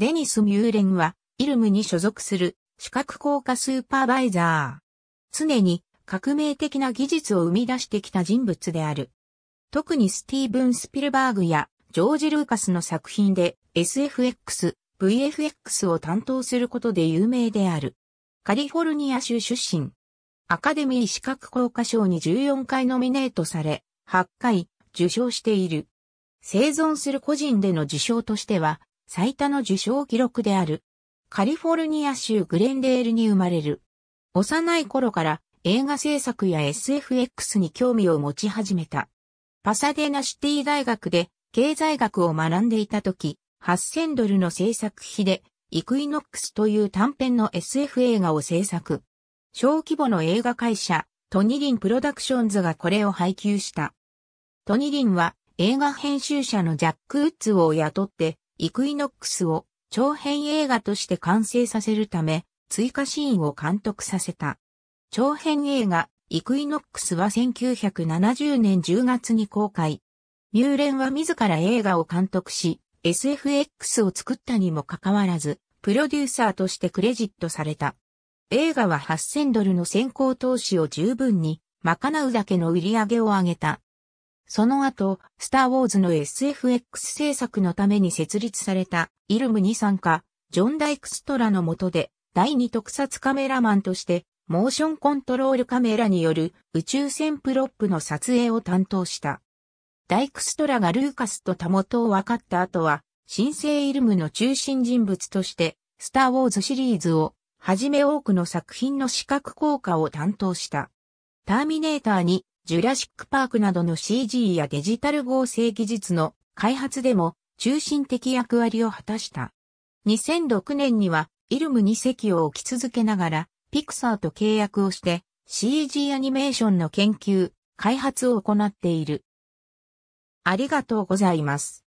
デニス・ミューレンは、イルムに所属する視覚効果スーパーバイザー。常に革命的な技術を生み出してきた人物である。特にスティーブン・スピルバーグやジョージ・ルーカスの作品で SFX、VFX を担当することで有名である。カリフォルニア州出身。アカデミー視覚効果賞に14回ノミネートされ、8回受賞している。生存する個人での受賞としては、最多の受賞記録である。カリフォルニア州グレンデールに生まれる。幼い頃から映画制作や SFX に興味を持ち始めた。パサデナシティ大学で経済学を学んでいた時、8000ドルの制作費でイクイノックスという短編の SF 映画を制作。小規模の映画会社、トニリンプロダクションズがこれを配給した。トニリンは映画編集者のジャック・ウッズを雇ってイクイノックスを長編映画として完成させるため、追加シーンを監督させた。長編映画、イクイノックスは1970年10月に公開。ミューレンは自ら映画を監督し、SFX を作ったにもかかわらず、プロデューサーとしてクレジットされた。映画は8000ドルの先行投資を十分に賄うだけの売り上げを上げた。その後、スター・ウォーズの SFX 制作のために設立されたイルムに参加、ジョン・ダイクストラの下で第二特撮カメラマンとして、モーションコントロールカメラによる宇宙船プロップの撮影を担当した。ダイクストラがルーカスとたもとを分かった後は、新生イルムの中心人物として、スター・ウォーズシリーズを、はじめ多くの作品の視覚効果を担当した。ターミネーターにジュラシックパークなどの CG やデジタル合成技術の開発でも中心的役割を果たした。2006年にはイルム2席を置き続けながらピクサーと契約をして CG アニメーションの研究、開発を行っている。ありがとうございます。